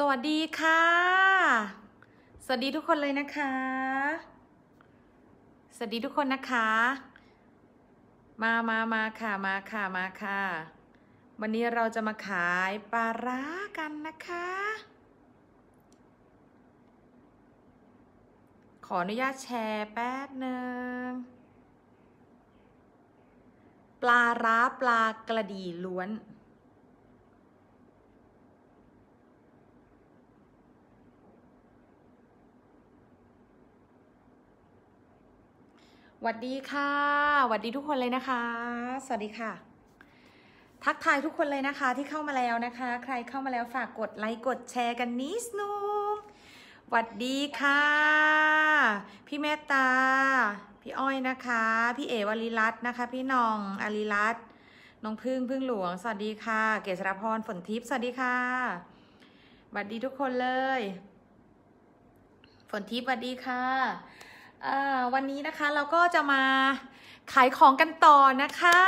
สวัสดีค่ะ สวัสดีทุกคนเลยนะคะ สวัสดีทุกคนนะคะ มามามาค่ะมาค่ะมาค่ะ วันนี้เราจะมาขายปลาร้ากันนะคะ ขออนุญาตแชร์แป๊บหนึ่งปลาร้าปลากระดีล้วนหวัดดีค่ะ หวัดดีทุกคนเลยนะคะ สวัสดีค่ะ ทักทายทุกคนเลยนะคะ ที่เข้ามาแล้วนะคะ ใครเข้ามาแล้วฝากกดไลค์กดแชร์กันนิดนึงหวัดดีค่ะ พี่เมตตา พี่อ้อยนะคะ พี่เอวลีรัตนะคะ พี่น้องอลีรัตน์น้องพึ่งพึ่งหลวง สวัสดีค่ะ เกษรพรฝนทิพย์สวัสดีค่ะหวัดดีทุกคนเลย ฝนทิพย์สวัสดีค่ะวันนี้นะคะเราก็จะมา ขายของกันต่อนะคะ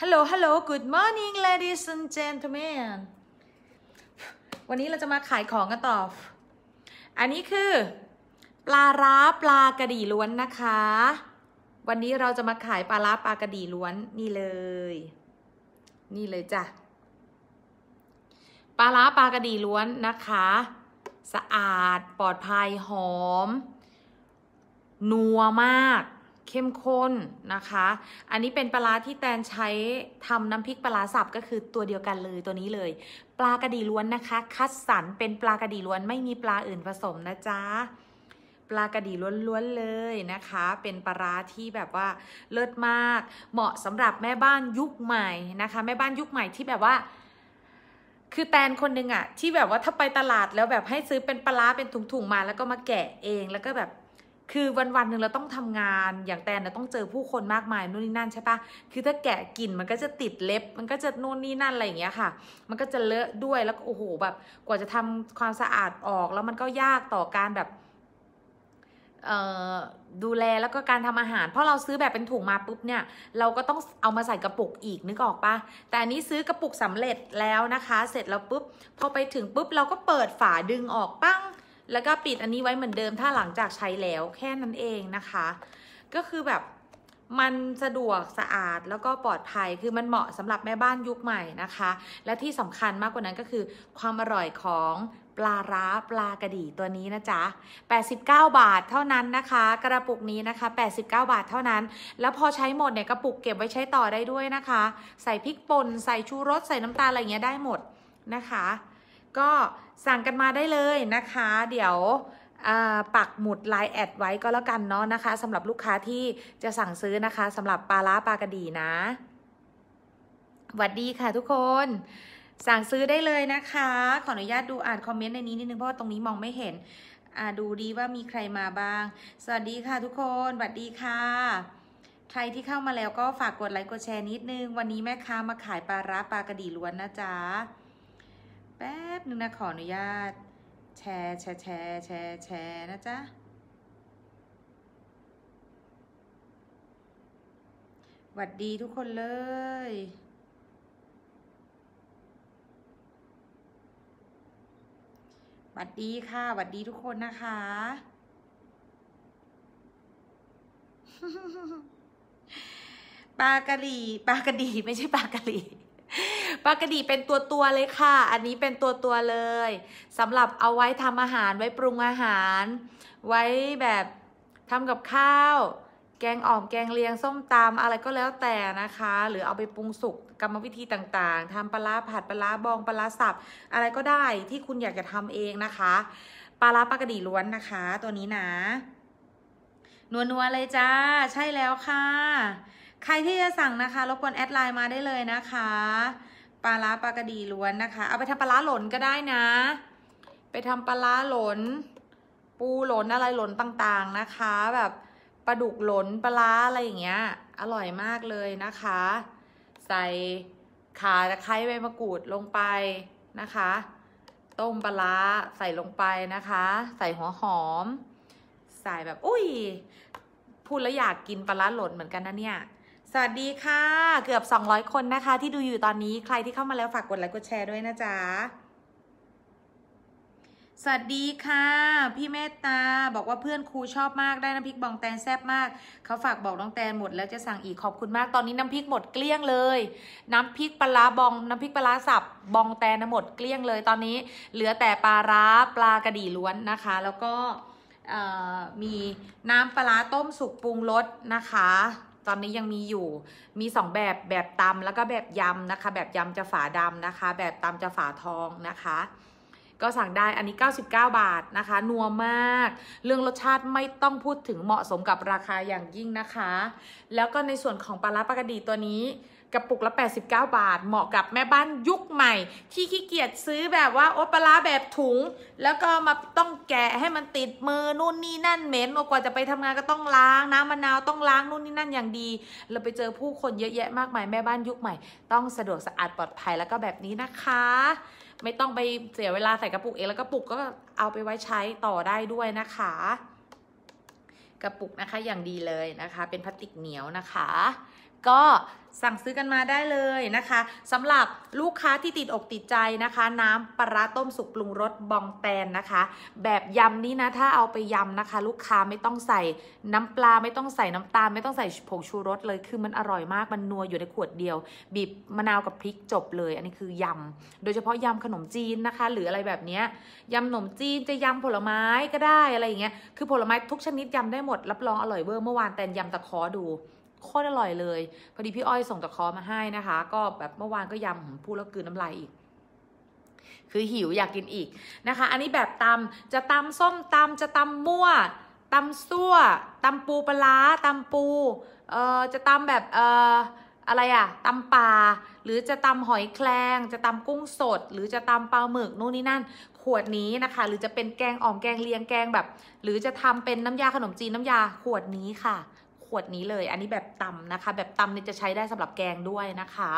Hello Hello Good morning ladies and gentlemen วันนี้เราจะมาขายของกันต่อ อันนี้คือ ปลาร้าปลากระดี่ล้วนนะคะ วันนี้เราจะมาขายปลาร้าปลากระดี่ล้วน นี่เลย นี่เลยจ้ะ ปลาร้าปลากระดี่ล้วนนะคะ สะอาดปลอดภัยหอมนัวมากเข้มข้นนะคะอันนี้เป็นปลาที่แตนใช้ทำน้ำพริกปลาสับก็คือตัวเดียวกันเลยตัวนี้เลย ปลากระดีล้วนนะคะ คัดสรรเป็นปลากระดีล้วน ไม่มีปลาอื่นผสมนะจ๊ะปลากระดีล้วนๆเลยนะคะ เป็นปลาที่แบบว่าเลิศมาก เหมาะสำหรับแม่บ้านยุคใหม่นะคะ แม่บ้านยุคใหม่ที่แบบว่า คือแตนคนหนึ่งอะที่แบบว่าถ้าไปตลาดแล้วแบบให้ซื้อเป็นปลาเป็นถุงๆมา แล้วก็มาแกะเองแล้วก็แบบคือวันวันหนึ่งเราต้องทำงาน อย่างแตนเราต้องเจอผู้คนมากมายนู่นนี่นั่นใช่ปะคือถ้าแกะกลิ่นมันก็จะติดเล็บ มันก็จะนู่นนี่นั่นอะไรอย่างเงี้ยค่ะ มันก็จะเลอะด้วย แล้วโอ้โหแบบกว่าจะทำความสะอาดออกแล้วมันก็ยากต่อการแบบดูแลแล้วก็การทำอาหาร เพราะเราซื้อแบบเป็นถุงมาปุ๊บเนี่ยเราก็ต้องเอามาใส่กระปุกอีกนึกออกปะแต่อันนี้ซื้อกระปุกสำเร็จแล้วนะคะ เสร็จแล้วปุ๊บพอไปถึงปุ๊บ เราก็เปิดฝาดึงออกปั้งแล้วก็ปิดอันนี้ไว้เหมือนเดิมถ้าหลังจากใช้แล้วแค่นั้นเองนะคะ ก็คือแบบมันสะดวกสะอาดแล้วก็ปลอดภัย คือมันเหมาะสำหรับแม่บ้านยุคใหม่นะคะ และที่สำคัญมากกว่านั้นก็คือ ความอร่อยของปลาร้าปลากระดี่ตัวนี้นะจ๊ะ89 บาทเท่านั้นนะคะ กระปุกนี้นะคะ 89 บาทเท่านั้น แล้วพอใช้หมดเนี่ยกระปุกเก็บไว้ใช้ต่อได้ด้วยนะคะ ใส่พริกป่นใส่ชูรสใส่น้ำตาลอะไรเงี้ยได้หมดนะคะก็สั่งกันมาได้เลยนะคะ เดี๋ยวปักหมุดไลน์แอดไว้ก็แล้วกันเนาะนะคะสำหรับลูกค้าที่จะสั่งซื้อนะคะสำหรับปลาล้าปลากระดีนะหวัดดีค่ะทุกคน สั่งซื้อได้เลยนะคะ ขออนุญาตดูอ่านคอมเมนต์ในนี้นิดนึงเพราะว่าตรงนี้มองไม่เห็น ดูดีว่ามีใครมาบ้าง สวัสดีค่ะทุกคนหวัดดีค่ะ ใครที่เข้ามาแล้วก็ฝากกดไลค์กดแชร์นิดนึง วันนี้แม่ค้ามาขายปลาร้าปลากระดีล้วนนะจ๊ะแป๊บหนึ่งนะ ขออนุญาต แชร์ แชร์แชร์แชร์แชร์นะจ๊ะหวัดดีทุกคนเลย หวัดดีค่ะหวัดดีทุกคนนะคะปลากะหรี่ปลากะดีไม่ใช่ปลากะหรี่ปลากระดีเป็นตัวตัวเลยค่ะ อันนี้เป็นตัวตัวเลยสำหรับเอาไว้ทำอาหารไว้ปรุงอาหาร ไว้แบบทำกับข้าว แกงอ่อมแกงเลียงส้มตำอะไรก็แล้วแต่นะคะ หรือเอาไปปรุงสุกกรรมวิธีต่างๆทำปลาผัดปลาบองปลาสับอะไรก็ได้ที่คุณอยากจะทำเองนะคะปลาปลากระดีล้วนนะคะ ตัวนี้นะนัวๆเลยจ้า ใช่แล้วค่ะ ใครที่จะสั่งนะคะรบกวนแอดไลน์มาได้เลยนะคะปลาล้าปลากระดีล้วนนะคะ เอาไปทำปลาล้าหล่นก็ได้นะ ไปทำปลาล้าหล่นปูหล่นอะไรหล่นต่างๆนะคะ แบบปลาดุกหล่นปลาล้าอะไรอย่างเงี้ย อร่อยมากเลยนะคะ ใส่ขาตะไคร้ใบมะกรูดลงไปนะคะ ต้มปลาล้าใส่ลงไปนะคะ ใส่หัวหอม ใส่แบบอุ้ย พูดแล้วอยากกินปลาล้าหล่นเหมือนกันนะเนี่ยสวัสดีค่ะ เกือบ 200 คนนะคะ ที่ดูอยู่ตอนนี้ใครที่เข้ามาแล้วฝากกดไลค์กดแชร์ด้วยนะจ๊ะ สวัสดีค่ะ พี่เมตตาบอกว่าเพื่อนครูชอบมากได้น้ำพริกบองแตนแซ่บมากเขาฝากบอกน้องแตนหมดแล้วจะสั่งอีกขอบคุณมากตอนนี้น้ำพริกหมดเกลี้ยงเลย น้ำพริกปลาบองน้ำพริกปลาสับบองแตนหมดเกลี้ยงเลยตอนนี้ เหลือแต่ปลาร้าปลากระดี่ล้วนนะคะ แล้วก็มีน้ำปลาต้มสุกปรุงรสนะคะตอนนี้ยังมีอยู่ มีสองแบบ แบบตำแล้วก็แบบยำนะคะ แบบยำจะฝาดำนะคะ แบบตำจะฝาทองนะคะ ก็สั่งได้ อันนี้ 99 บาทนะคะ นัวมาก เรื่องรสชาติไม่ต้องพูดถึง เหมาะสมกับราคาอย่างยิ่งนะคะ แล้วก็ในส่วนของปลาร้าปกดีตัวนี้กระปุกละ89 บาท เหมาะกับแม่บ้านยุคใหม่ ที่ขี้เกียจซื้อแบบว่าโอปลาแบบถุง แล้วก็มาต้องแกะให้มันติดมือนู่นนี่นั่นเหม็นกว่าจะไปทำงานก็ต้องล้าง น้ำมะนาวต้องล้างนู่นนี่นั่นอย่างดี เราไปเจอผู้คนเยอะแยะมากมายแม่บ้านยุคใหม่ต้องสะดวกสะอาดปลอดภัยแล้วก็แบบนี้นะคะ ไม่ต้องไปเสียเวลาใส่กระปุกเองแล้วกระปุกก็เอาไปไว้ใช้ต่อได้ด้วยนะคะ กระปุกนะคะอย่างดีเลยนะคะ เป็นพลาสติกเหนียวนะคะก็สั่งซื้อกันมาได้เลยนะคะสำหรับลูกค้าที่ติดอกติดใจนะคะ น้ำปลาต้มสุกปรุงรสบองแตนนะคะ แบบยำนี้นะ ถ้าเอาไปยำนะคะ ลูกค้าไม่ต้องใส่น้ำปลาไม่ต้องใส่น้ำตาลไม่ต้องใส่ผงชูรสเลย คือมันอร่อยมากมันนัวอยู่ในขวดเดียวบีบมะนาวกับพริกจบเลย อันนี้คือยำโดยเฉพาะยำขนมจีนนะคะหรืออะไรแบบนี้ยำขนมจีนจะยำผลไม้ก็ได้อะไรอย่างเงี้ยคือผลไม้ทุกชนิดยำได้หมดรับรองอร่อยเวอร์เมื่อวานแตนยำตะขอดูโคตรอร่อยเลย พอดีพี่อ้อยส่งตะคอมาให้นะคะ ก็แบบเมื่อวานก็ยำพูดแล้วกืนน้ำลายอีก คือหิวอยากกินอีกนะคะ อันนี้แบบตำจะตำส้มตำจะตำมั่วตำซั่วตำปูปลาตำปู เอ่อ จะตำแบบเอ่ออะไรอะตำปลา หรือจะตำหอยแครงจะตำกุ้งสด หรือจะตำปลาหมึกนู่นนี่นั่น ขวดนี้นะคะ หรือจะเป็นแกงอ่อมแกงเลียงแกงแบบ หรือจะทำเป็นน้ำยาขนมจีนน้ำยาขวดนี้ค่ะวดนี้เลย อันนี้แบบตำนะคะ แบบตำเนี่ยจะใช้ได้สำหรับแกงด้วยนะคะ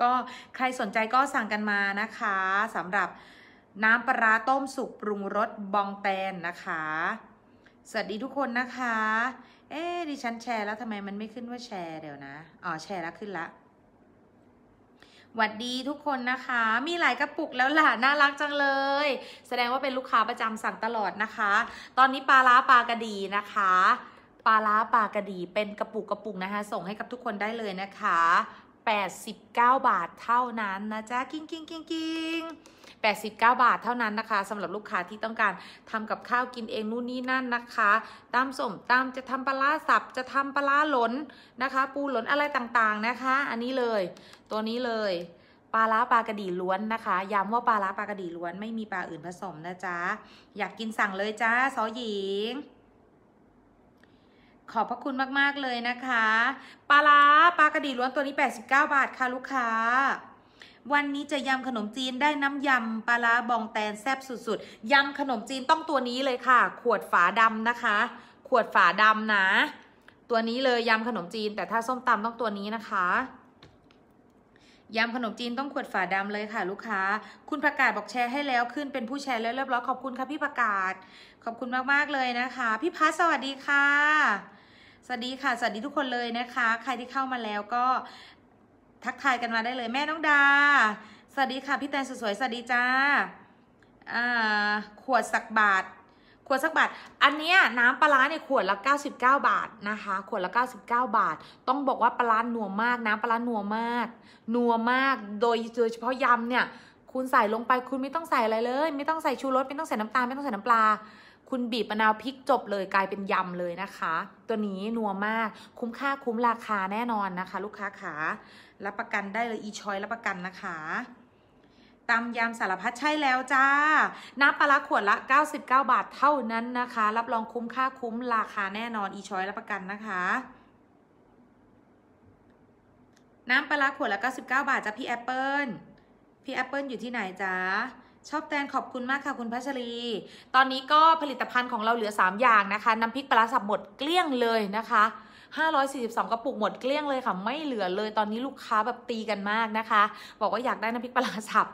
ก็ใครสนใจก็สั่งกันมานะคะสำหรับน้ำปลาต้มสุกปรุงรสบองแตนนะคะ สวัสดีทุกคนนะคะ เอ๊ดิฉันแชร์แล้วทำไมมันไม่ขึ้นว่าแชร์เดี๋ยวนะ อ๋อแชร์แล้วขึ้นละ หวัดดีทุกคนนะคะ มีหลายกระปุกแล้วล่ะน่ารักจังเลย แสดงว่าเป็นลูกค้าประจำสั่งตลอดนะคะ ตอนนี้ปลาล้าปลากระดีนะคะปลาล้าปลากระดีเป็นกระปุกกระปุกนะคะ ส่งให้กับทุกคนได้เลยนะคะ 89 บาทเท่านั้นนะจ๊ะกิ้งกิ้งกิ้งกิ้งแปบาทเท่านั้นนะคะสำหรับลูกค้าที่ต้องการทำกับข้าวกินเองนู่นนี่นั่นนะคะตามสมตามจะทำปลาสับจะทำปลาหลนนะคะ ปูหลนอะไรต่างๆนะคะ อันนี้เลย ตัวนี้เลยปลาล้าปลากระดีล้วนนะคะย้ำว่าปลาล้าปลากระดีล้วนไม่มีปลาอื่นผสมนะจ๊ะอยากกินสั่งเลยจ้าสอหญิงขอบพระคุณมากๆเลยนะคะปลาลาปลากระดีล้วนตัวนี้ 89 บาทค่ะ ลูกค้า วันนี้จะยำขนมจีนได้น้ำยำปลาลาบองแตนแซ่บสุด ๆยำขนมจีนต้องตัวนี้เลยค่ะ ขวดฝาดำนะคะ ขวดฝาดำนะ ตัวนี้เลยยำขนมจีนแต่ถ้าส้มตำต้องตัวนี้นะคะยำขนมจีนต้องขวดฝาดำเลยค่ะ ลูกค้าคุณประกาศบอกแชร์ให้แล้วขึ้น เป็นผู้แชร์แล้วเรียบร้อยขอบคุณค่ะพี่ประกาศ ขอบคุณมากๆเลยนะคะพี่พัสสวัสดีค่ะสวัสดีค่ะสวัสดีทุกคนเลยนะคะ ใครที่เข้ามาแล้วก็ทักทายกันมาได้เลย แม่น้องดาสวัสดีค่ะพี่แตนสวยๆสวัสดีจ้าขวดสักบาท ขวดสักบาทอันเนี้ยน้ำปลาเนี่ยขวดละ99 บาทนะคะขวดละ99 บาท ต้องบอกว่าปลาหนัวมากน้ำปลาหนัวมากนัวมาก โดยโดยเฉพาะยำเนี่ย คุณใส่ลงไปคุณไม่ต้องใส่อะไรเลย ไม่ต้องใส่ชูรสไม่ต้องใส่น้ำตาลไม่ต้องใส่น้ำปลาคุณบีบมะนาวพริกจบเลยกลายเป็นยำเลยนะคะ ตัวนี้นัวมากคุ้มค่าคุ้มราคาแน่นอนนะคะ ลูกค้าขารับประกันได้เลยอีชอยรับประกันนะคะตำยำสารพัดใช่แล้วจ้า น้ำปลาขวดละ99 บาทเท่านั้นนะคะ รับรองคุ้มค่าคุ้มราคาแน่นอนอีชอยรับประกันนะคะน้ำปลาขวดละ99 บาทจ้าพี่แอปเปิลพี่แอปเปิลอยู่ที่ไหนจ้าชอบแตนขอบคุณมากค่ะ คุณพัชรี ตอนนี้ก็ผลิตภัณฑ์ของเราเหลือ 3 อย่างนะคะ น้ำพริกปลาสับหมดเกลี้ยงเลยนะคะ542 กระปุกหมดเกลี้ยงเลยค่ะ ไม่เหลือเลย ตอนนี้ลูกค้าแบบตีกันมากนะคะ บอกว่าอยากได้น้ำพริกปลาสับ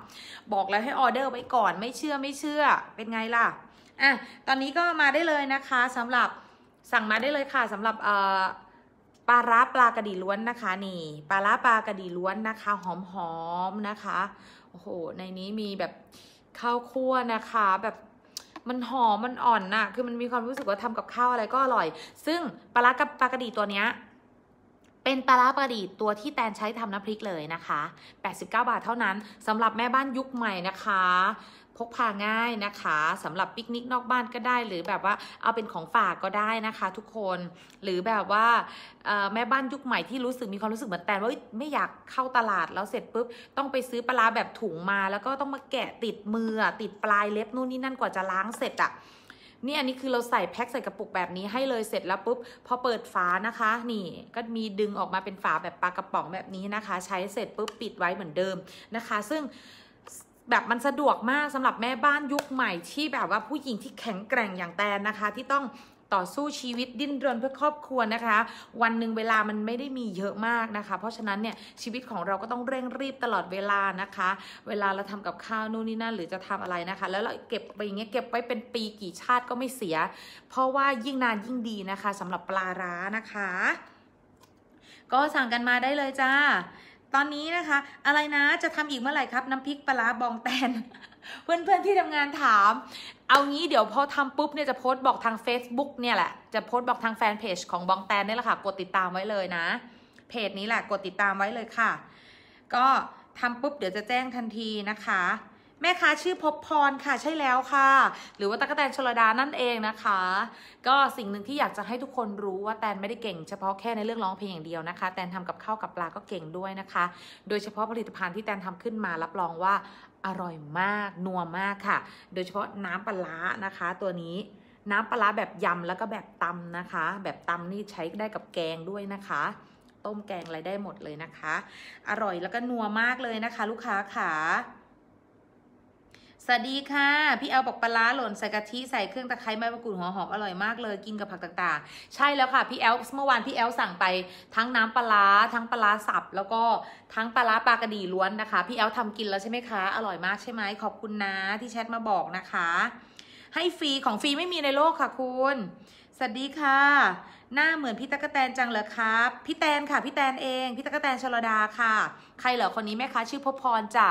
บอกแล้วให้ออเดอร์ไว้ก่อน ไม่เชื่อไม่เชื่อ เป็นไงล่ะอ่ะตอนนี้ก็มาได้เลยนะคะสำหรับสั่งมาได้เลยค่ะสำหรับปลาร้าปลากระดีล้วนนะคะ นี่ปลาร้าปลากระดีล้วนนะคะ หอมๆนะคะ โอ้โห ในนี้มีแบบข้าวคั่วนะคะ แบบมันหอม มันอ่อนน่ะ คือมันมีความรู้สึกว่าทำกับข้าวอะไรก็อร่อย ซึ่ง ปลากับปลากระดีตัวเนี้ยเป็นปลาราปลาดีตัวที่แตนใช้ทำน้ำพริกเลยนะคะ 89 บาทเท่านั้นสำหรับแม่บ้านยุคใหม่นะคะพกพาง่ายนะคะสำหรับปิกนิกนอกบ้านก็ได้หรือแบบว่าเอาเป็นของฝากก็ได้นะคะ ทุกคนหรือแบบว่า แม่ บ้านยุคใหม่ที่รู้สึกมีความ รู้ สึกเหมือนแตนว่าไม่อยากเข้าตลาดแล้วเสร็จปุ๊บ ต้องไปซื้อปลาแบบถุงมา แล้วก็ต้องมาแกะติดมือติด ปลายเล็บนู่นนี่นั่นกว่าจะ ล้างเสร็จอะนี่อันนี้คือเราใส่แพ็ค ใส่กระปุกแบบนี้ให้เลยเสร็จแล้วปุ๊บพอเปิดฝานะคะ นี่ก็มีดึงออกมาเป็นฝาแบบปลากระป๋องแบบนี้นะคะ ใช้เสร็จปุ๊บปิดไว้เหมือนเดิมนะคะ ซึ่งแบบมันสะดวกมากสำหรับแม่บ้านยุคใหม่ที่แบบว่าผู้หญิงที่แข็งแกร่งอย่างแตนนะคะ ที่ต้องต่อสู้ชีวิตดิ้นรนเพื่อครอบครัวนะคะ วันหนึ่งเวลามันไม่ได้มีเยอะมากนะคะ เพราะฉะนั้นเนี่ยชีวิตของเราก็ต้องเร่งรีบตลอดเวลานะคะ เวลาเราทำกับข้าวนู่นนี่นั่นหรือจะทำอะไรนะคะ แล้วเราเก็บไปอย่างเงี้ยเก็บไว้เป็นปีกี่ชาติก็ไม่เสีย เพราะว่ายิ่งนานยิ่งดีนะคะ สำหรับปลาร้านะคะ ก็สั่งกันมาได้เลยจ้าตอนนี้นะคะอะไรนะ จะทำอีกเมื่อไหร่ครับ น้ำพริกปลาบองแตน เพื่อนเพื่อนที่ทำงานถาม เอางี้เดี๋ยวพอทำปุ๊บเนี่ยจะโพสต์บอกทาง Facebook เนี่ยแหละ จะโพสต์บอกทางแฟนเพจของบองแตนนี่แหละค่ะ กดติดตามไว้เลยนะ เพจนี้แหละ กดติดตามไว้เลยค่ะ ก็ทำปุ๊บเดี๋ยวจะแจ้งทันทีนะคะแม่ค้าชื่อพบพรค่ะ ใช่แล้วค่ะ หรือว่าตะกแตนชลดานั่นเองนะคะ ก็สิ่งหนึ่งที่อยากจะให้ทุกคนรู้ว่าแตนไม่ได้เก่งเฉพาะแค่ในเรื่องร้องเพลงอย่างเดียวนะคะ แตนทำกับข้าวกับปลาก็เก่งด้วยนะคะ โดยเฉพาะผลิตภัณฑ์ที่แตนทำขึ้นมารับรองว่าอร่อยมาก นัวมากค่ะ โดยเฉพาะ น้ำปลานะคะ ตัวนี้น้ำปลาแบบยำแล้วก็แบบตำนะคะ แบบตำนี่ใช้ได้กับแกงด้วยนะคะ ต้มแกงอะไรได้หมดเลยนะคะ อร่อยแล้วก็นัวมากเลยนะคะ ลูกค้าค่ะสวัสดีค่ะ พี่แอลบอกปลาหล่นใส่กะทิใส่เครื่องตะไคร้ใบมะกรูดหัวหอมอร่อยมากเลยกินกับผักต่าง ๆ ใช่แล้วค่ะพี่แอลเมื่อวานพี่แอลสั่งไปทั้งน้ำปลาทั้งปลาสับแล้วก็ทั้งปลาปลากระดีล้วนนะคะ พี่แอลทำกินแล้วใช่ไหมคะ อร่อยมากใช่ไหมขอบคุณนะ ที่แชทมาบอกนะคะ ให้ฟรี ของฟรีไม่มีในโลกค่ะคุณ สวัสดีค่ะ หน้าเหมือนพี่ตะกะแตนจังเหรอครับ พี่แตนค่ะ พี่แตนเองพี่ตะกะแตนชลดาค่ะ ใครเหรอคนนี้แม่ค้าชื่อพพรจ้ะ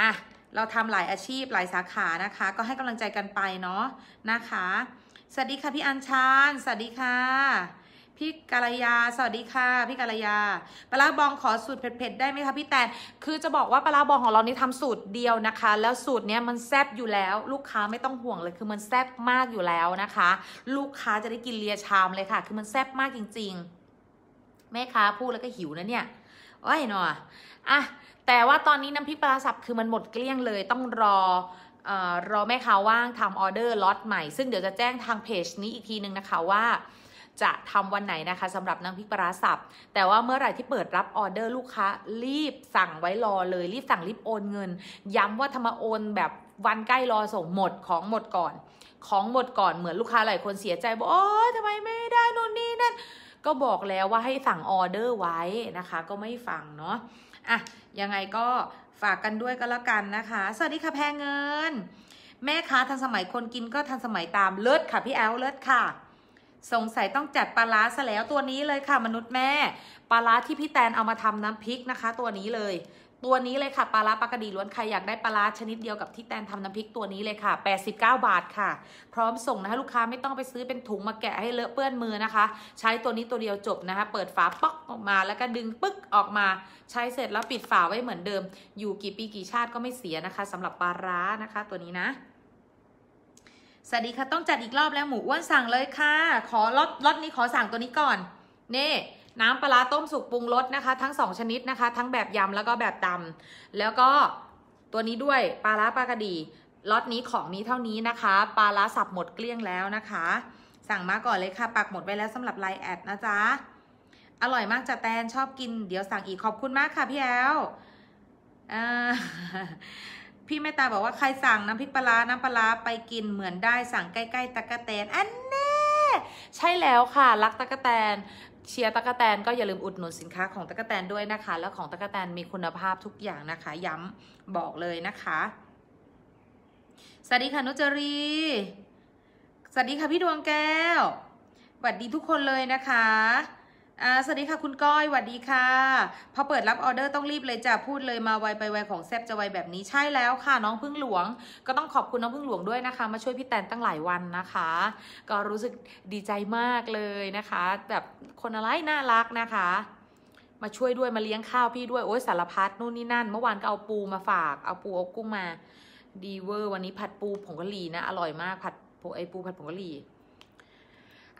อ่ะเราทำหลายอาชีพหลายสาขานะคะ ก็ให้กำลังใจกันไปเนาะนะคะ สวัสดีค่ะ พี่อัญชานสวัสดีค่ะ พี่กาลยา สวัสดีค่ะ พี่กาลยา ปลาบองขอสูตรเผ็ดๆได้ไหมคะพี่แตนคือจะบอกว่าปลาบองของเรานี่ทำสูตรเดียวนะคะ แล้วสูตรเนี้ยมันแซบอยู่แล้ว ลูกค้าไม่ต้องห่วงเลย คือมันแซบมากอยู่แล้วนะคะ ลูกค้าจะได้กินเลียชามเลยค่ะ คือมันแซบมากจริงๆ แม่ค้าพูดแล้วก็หิวนะเนี่ยโอ้ยหนออ่ะแต่ว่าตอนนี้น้ำพริกปลาสับคือมันหมดเกลี้ยงเลยต้องรออรอแม่ค้าว่างทำออเดอร์ล็อตใหม่ ซึ่งเดี๋ยวจะแจ้งทางเพจนี้อีกทีนึงนะคะว่า จะทำวันไหนนะคะสำหรับน้ำพริกปลาสับแต่ว่าเมื่อไหร่ที่เปิดรับออเดอร์ลูกค้า รีบสั่งไว้รอเลย รีบสั่งรีบโอนเงินย้ำาว่าทำมาโอนแบบวันใกล้รอส่งหมดของหมดก่อน ของหมดก่อนเหมือนลูกค้าหลายคนเสียใจบอกโอ้ทำไมไม่ได้นู่นนี่นั่นก็บอกแล้วว่าให้สั่งออเดอร์ไว้นะคะ ก็ไม่ฟังเนาะอ่ะ ยังไงก็ฝากกันด้วยก็แล้วกันนะคะ สวัสดีค่ะแพงเงิน แม่ค้าทันสมัยคนกินก็ทันสมัยตามเลิศค่ะพี่แอลเลิศค่ะ สงสัยต้องจัดปลาล้าซะแล้วตัวนี้เลยค่ะมนุษย์แม่ปลาล้าที่พี่แตนเอามาทำน้ำพริกนะคะ ตัวนี้เลยตัวนี้เลยค่ะปลาร้าปลากระดีล้วนใครอยากได้ปลาร้าชนิดเดียวกับที่แตนทำน้ำพริกตัวนี้เลยค่ะ 89 บาทค่ะ พร้อมส่งนะคะ ลูกค้าไม่ต้องไปซื้อเป็นถุงมาแกะให้เลอะเปื้อนมือนะคะ ใช้ตัวนี้ตัวเดียวจบนะคะ เปิดฝาป๊อกออกมาแล้วก็ดึงปึ๊กออกมาใช้เสร็จแล้วปิดฝาไว้เหมือนเดิมอยู่กี่ปีกี่ชาติก็ไม่เสียนะคะสำหรับปลาร้านะคะตัวนี้นะ สวัสดีค่ะต้องจัดอีกรอบแล้วหมูอ้วนสั่งเลยค่ะ ขอล็อตล็อตนี้ขอสั่งตัวนี้ก่อน เน่น้ำปลาต้มสุกปรุงรสนะคะ ทั้งสองชนิดนะคะ ทั้งแบบยำแล้วก็แบบตำแล้วก็ตัวนี้ด้วยปลาร้าปลากระดีล็อตนี้ของมีเท่านี้นะคะ ปลาร้าสับหมดเกลี้ยงแล้วนะคะ สั่งมาก่อนเลยค่ะ ปักหมดไว้แล้วสำหรับไลน์แอดนะจ๊ะอร่อยมากจ้ะแตนชอบกิน เดี๋ยวสั่งอีกขอบคุณมากค่ะพี่แอลพี่เมตตาบอกว่าใครสั่งน้ำพริกปลาน้ำปลาไปกินเหมือนได้ สั่งใกล้ๆ ตะกะแตนอันแน่ใช่แล้วค่ะรักตะกะแตนเชียร์ตะกะแตนก็อย่าลืมอุดหนุนสินค้าของตะกะแตนด้วยนะคะ แล้วของตะกะแตนมีคุณภาพทุกอย่างนะคะ ย้ำบอกเลยนะคะสวัสดีค่ะนุจรีสวัสดีค่ะ พี่ดวงแก้วสวัสดีทุกคนเลยนะคะอ่าสวัสดีค่ะคุณก้อยสวัสดีค่ะ พอเปิดรับออเดอร์ต้องรีบเลยจ้ะพูดเลยมาไวไปไวของแซบจะไวแบบนี้ใช่แล้วค่ะ น้องพึ่งหลวง ก็ต้องขอบคุณน้องพึ่งหลวงด้วยนะคะ มาช่วยพี่แตนตั้งหลายวันนะคะ ก็รู้สึกดีใจมากเลยนะคะ แบบคนอะไรน่ารักนะคะ มาช่วยด้วยมาเลี้ยงข้าวพี่ด้วย โอ้ยสารพัดนู่นนี่นั่นเมื่อวานก็เอาปูมาฝากเอาปูเอากุ้งมาดีเวอร์ วันนี้ผัดปูผงกะหรี่นะอร่อยมากผัดไอปูผัดผงกะหรี่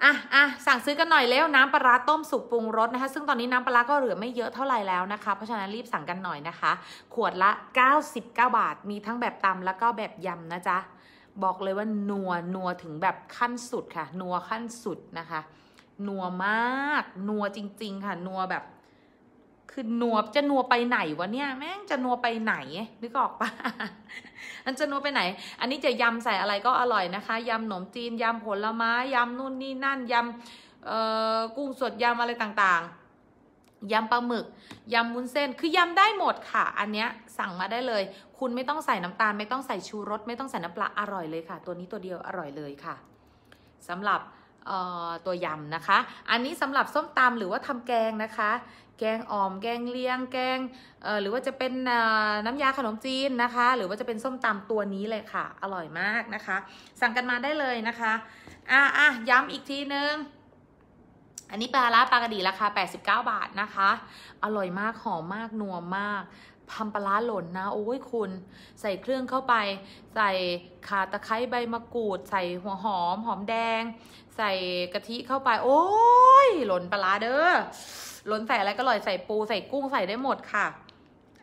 อ่ะอ่ะสั่งซื้อกันหน่อยเร็วน้ำปลาร้าต้มสุกปรุงรสนะคะ ซึ่งตอนนี้น้ำปลาก็เหลือไม่เยอะเท่าไหร่แล้วนะคะเพราะฉะนั้นรีบสั่งกันหน่อยนะคะ ขวดละ99 บาทมีทั้งแบบตำแล้วก็แบบยำนะจ๊ะบอกเลยว่านัวนัวถึงแบบขั้นสุดค่ะนัวขั้นสุดนะคะนัวมากนัวจริงๆค่ะนัวแบบคือนัวจะนัวไปไหนวะเนี่ยแม่งจะนัวไปไหนนึกออกปะมันจะนัวไปไหน อันนี้จะยำใส่อะไรก็อร่อยนะคะ ยำขนมจีนยำผลไม้ยำนู่นนี่ นั่นยำกุ้งสดยำอะไรต่างๆยำปลาหมึก ยำมุนเส้นคือยำได้หมดค่ะ อันเนี้ยสั่งมาได้เลย คุณไม่ต้องใส่น้ำตาลไม่ต้องใส่ชูรสไม่ต้องใส่น้ำปลาอร่อยเลยค่ะ ตัวนี้ตัวเดียวอร่อยเลยค่ะสำหรับตัวยำนะคะ อันนี้สำหรับส้มตำหรือว่าทำแกงนะคะแกงอ่อมแกงเลี้ยงแกง หรือว่าจะเป็นน้ำยาขนมจีนนะคะ หรือว่าจะเป็นส้มตำตัวนี้เลยค่ะ อร่อยมากนะคะ สั่งกันมาได้เลยนะคะ อ่ะอ่ะย้ำอีกทีนึง อันนี้ปลาลาปลากระดีราคา 89 บาทนะคะ อร่อยมาก หอมมาก นัวมากทำปลาหล่นนะโอ้ยคุณใส่เครื่องเข้าไป ใส่ขาตะไคร้ใบมะกรูด ใส่หัวหอมหอมแดง ใส่กะทิเข้าไป โอ้ยหล่นปลาเด้อหล่นใส่อะไรก็อร่อยใส่ปูใส่กุ้งใส่ได้หมดค่ะ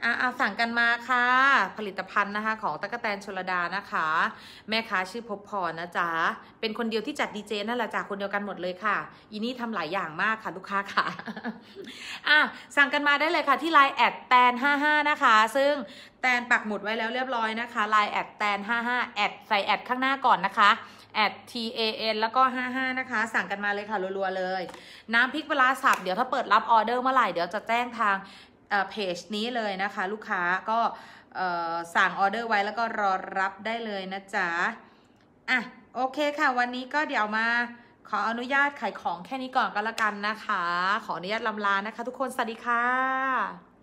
อ่าสั่งกันมาค่ะ ผลิตภัณฑ์นะคะ ของตะกะแตนชลดานะคะ แม่ค้าชื่อพบพรนะจ๊ะเป็นคนเดียวที่จัดดีเจนั่นแหละจ้ะคนเดียวกันหมดเลยค่ะอีนี่ทำหลายอย่างมากค่ะ ลูกค้าค่ะอ่ะ สั่งกันมาได้เลยค่ะ ที่ไลน์แอดแตน55นะคะ ซึ่งแตนปักหมุดไว้แล้วเรียบร้อยนะคะไลน์แอดแตน55แอดใส่แอดข้างหน้าก่อนนะคะแอด t a n แล้วก็55นะคะ สั่งกันมาเลยค่ะรัวๆเลย น้ำพริกปลาสับเดี๋ยวถ้าเปิดรับออเดอร์เมื่อไหร่เดี๋ยวจะแจ้งทางเพจนี้เลยนะคะ ลูกค้าก็สั่งออเดอร์ไว้แล้วก็รอรับได้เลยนะจ๊ะ อ่ะ โอเคค่ะ วันนี้ก็เดี๋ยวมาขออนุญาตขายของแค่นี้ก่อนก็แล้วกันนะคะ ขออนุญาตลำลานะคะทุกคนสวัสดีค่ะ